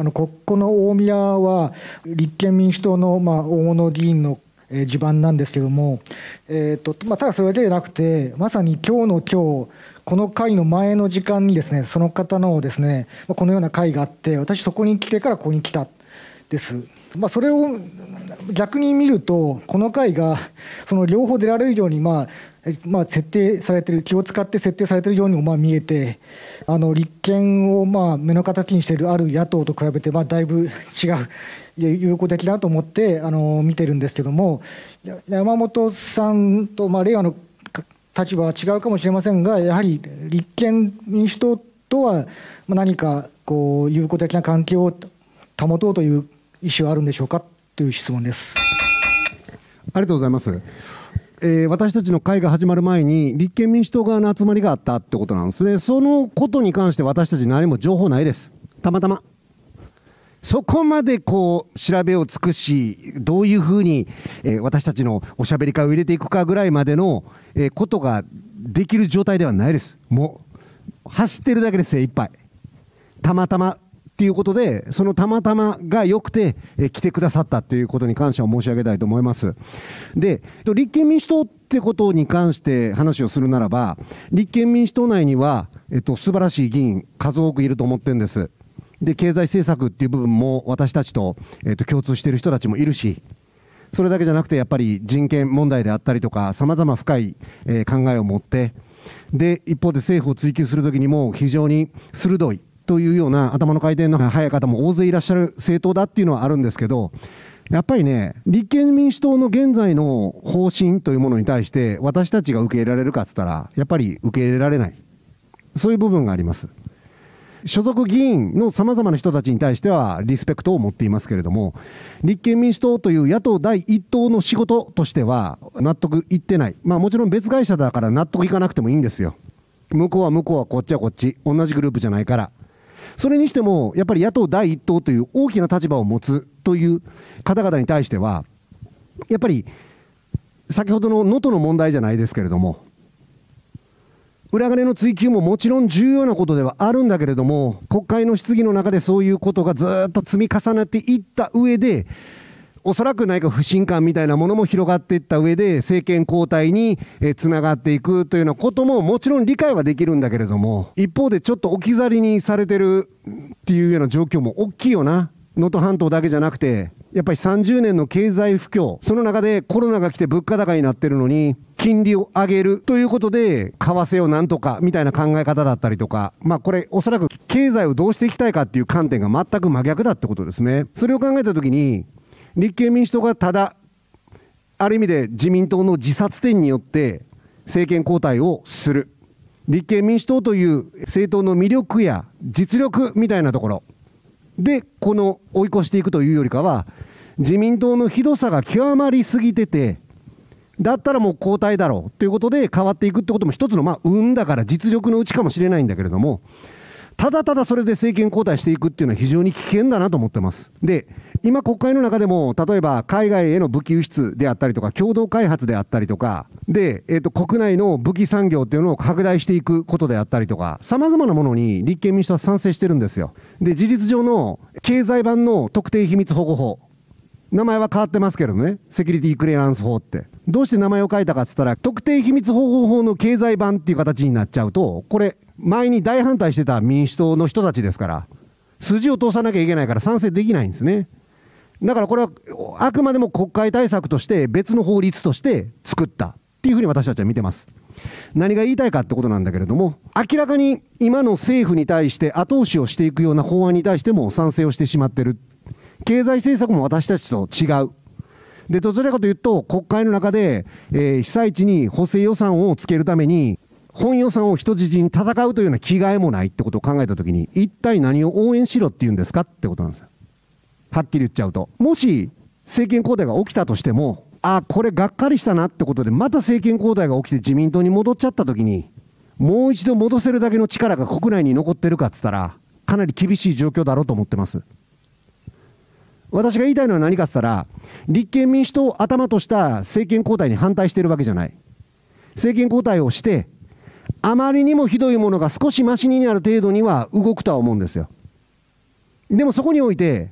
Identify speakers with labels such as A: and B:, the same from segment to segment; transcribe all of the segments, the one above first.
A: あのここの大宮は立憲民主党のまあ大物議員のえ地盤なんですけども、えーとまあ、ただそれだけじゃなくて、まさに今日の今日この会の前の時間にですねその方のですねこのような会があって、私、そこに来てからここに来たです。まあ、それを逆に見るとこの回がその両方出られるようにまあまあ、設定されてる気を使って設定されてるようにもまあ見えてあの立憲をまあ目の形にしているある野党と比べてまあだいぶ違う有効的だなと思ってあの見てるんですけども山本さんとまあ令和の立場は違うかもしれませんがやはり立憲民主党とは何かこう有効的な関係を保とうという意思はあるんでしょうか。という質問です。ありがとうございます。えー、私たちの会が始まる前に立憲民主党側の集まりがあったってことなんですね、そのことに関して私たち何も情報ないです、たまたま。そこまでこう調べを尽くし、どういうふうに、えー、私たちのおしゃべり会を入れていくかぐらいまでの、えー、ことができる状態ではないです、もう走ってるだけで精一杯たまたまっていうことで、そのたまたまが良くて、え来てくださったということに感謝を申し上げたいと思います。で、立憲民主党ってことに関して話をするならば、立憲民主党内には、えっと、素晴らしい議員、数多くいると思ってるんです。で、経済政策っていう部分も私たちと、えっと、共通している人たちもいるし、それだけじゃなくてやっぱり人権問題であったりとかさまざま深い、え考えを持ってで一方で政府を追及するときにも非常に鋭いというような頭の回転の速い方も大勢いらっしゃる政党だっていうのはあるんですけど、やっぱりね、立憲民主党の現在の方針というものに対して、私たちが受け入れられるかっつったら、やっぱり受け入れられない、そういう部分があります。所属議員のさまざまな人たちに対してはリスペクトを持っていますけれども、立憲民主党という野党第一党の仕事としては納得いってない、まあ、もちろん別会社だから納得いかなくてもいいんですよ。向こうは向こうはこっちはこっち、同じグループじゃないから。それにしても、やっぱり野党第一党という大きな立場を持つという方々に対しては、やっぱり先ほどの能登の問題じゃないですけれども、裏金の追及ももちろん重要なことではあるんだけれども、国会の質疑の中でそういうことがずっと積み重ねていった上で、おそらく何か不信感みたいなものも広がっていった上で政権交代につながっていくというようなことももちろん理解はできるんだけれども一方でちょっと置き去りにされてるっていうような状況も大きいよな能登半島だけじゃなくてやっぱり30年の経済不況その中でコロナが来て物価高になってるのに金利を上げるということで為替をなんとかみたいな考え方だったりとかまあこれおそらく経済をどうしていきたいかっていう観点が全く真逆だってことですねそれを考えた時に立憲民主党がただ、ある意味で自民党の自殺点によって政権交代をする、立憲民主党という政党の魅力や実力みたいなところで、この追い越していくというよりかは、自民党のひどさが極まりすぎてて、だったらもう交代だろうということで変わっていくってことも一つのまあ運だから実力のうちかもしれないんだけれどもただただそれで政権交代していくっていうのは非常に危険だなと思ってます。で、今国会の中でも、例えば海外への武器輸出であったりとか、共同開発であったりとか、で、えっ、ー、と、国内の武器産業っていうのを拡大していくことであったりとか、様々なものに立憲民主党は賛成してるんですよ。で、事実上の経済版の特定秘密保護法、名前は変わってますけどね、セキュリティクリアランス法って。どうして名前を書いたかっつったら、特定秘密保護法の経済版っていう形になっちゃうと、これ、前に大反対してた民主党の人たちですから、筋を通さなきゃいけないから賛成できないんですね。だからこれはあくまでも国会対策として別の法律として作ったっていうふうに私たちは見てます。何が言いたいかってことなんだけれども明らかに今の政府に対して後押しをしていくような法案に対しても賛成をしてしまってる経済政策も私たちと違うでどちらかというと国会の中で、えー、被災地に補正予算をつけるために本予算を人質に戦うというような気概もないってことを考えたときに、一体何を応援しろっていうんですかってことなんですよ。はっきり言っちゃうと。もし政権交代が起きたとしても、あこれがっかりしたなってことで、また政権交代が起きて自民党に戻っちゃったときに、もう一度戻せるだけの力が国内に残ってるかって言ったら、かなり厳しい状況だろうと思ってます。私が言いたいのは何かっつったら、立憲民主党を頭とした政権交代に反対してるわけじゃない。政権交代をして、あまりにもひどいものが少しましになる程度には動くとは思うんですよ。でもそこにおいて、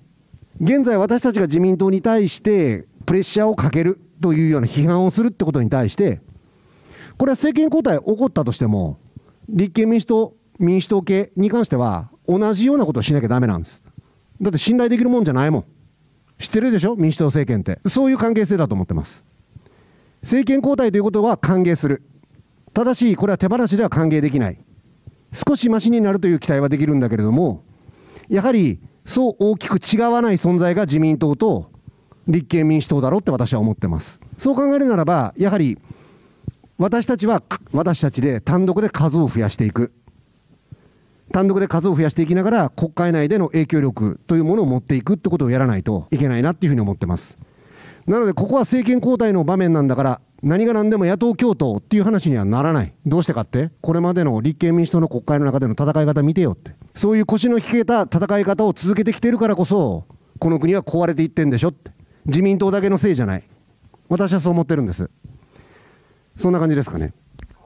A: 現在私たちが自民党に対してプレッシャーをかけるというような批判をするってことに対して、これは政権交代起こったとしても、立憲民主党、民主党系に関しては、同じようなことをしなきゃだめなんです。だって信頼できるもんじゃないもん。知ってるでしょ、民主党政権って。そういう関係性だと思ってます。政権交代ということは歓迎する。ただし、これは手放しでは歓迎できない。少しましになるという期待はできるんだけれども、やはりそう大きく違わない存在が自民党と立憲民主党だろうって私は思ってます。そう考えるならば、やはり私たちは私たちで単独で数を増やしていく。単独で数を増やしていきながら国会内での影響力というものを持っていくってことをやらないといけないなっていうふうに思ってます。なのでここは政権交代の場面なんだから何が何でも野党共闘っていう話にはならない。どうしてかって、これまでの立憲民主党の国会の中での戦い方見てよって。そういう腰の引けた戦い方を続けてきてるからこそ、この国は壊れていってんでしょって。自民党だけのせいじゃない。私はそう思ってるんです。そんな感じ
B: ですかね。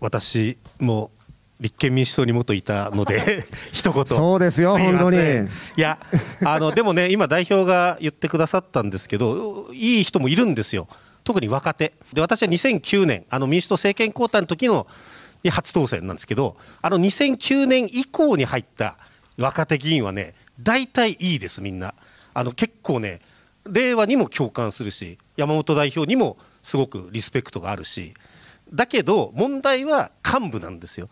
B: 私も立憲民主党に元いたので 一言そうですよ本当にいやあのでもね今代表が言ってくださったんですけどいい人もいるんですよ特に若手で私は2009年あの民主党政権交代の時の初当選なんですけどあの2009年以降に入った若手議員はね大体いいですみんなあの結構ね令和にも共感するし山本代表にもすごくリスペクトがあるしだけど問題は幹部なんですよ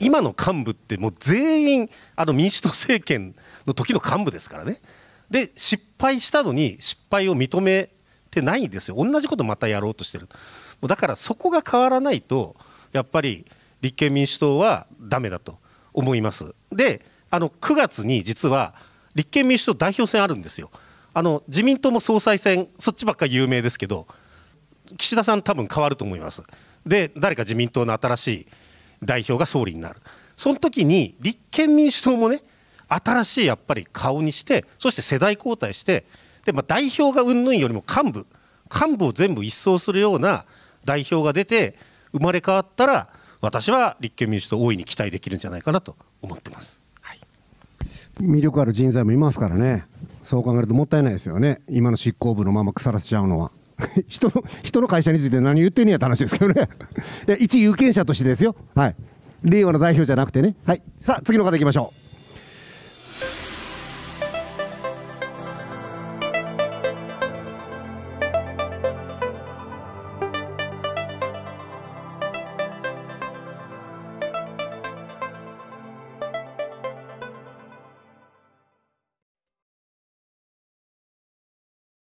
B: 今の幹部ってもう全員あの民主党政権の時の幹部ですからねで失敗したのに失敗を認めってないんですよ同じことまたやろうとしてるだからそこが変わらないとやっぱり立憲民主党はだめだと思いますであの9月に実は立憲民主党代表選あるんですよあの自民党も総裁選そっちばっかり有名ですけど岸田さん多分変わると思いますで誰か自民党の新しい代表が総理になるその時に立憲民主党もね新しいやっぱり顔にしてそして世代交代してで、まあ、代表がうんぬんよりも幹部幹部を全部一掃するような代表が出て生まれ変わったら私は立憲民主党大いに期待できるんじゃないかなと思ってます、はい、
A: 魅力ある人材もいますからねそう考えるともったいないですよね今の執行部のまま腐らせちゃうのは 人の人の会社について何言ってんねやって話ですけどね 一有権者としてですよはい令和の代表じゃなくてねはいさあ次の方いきましょう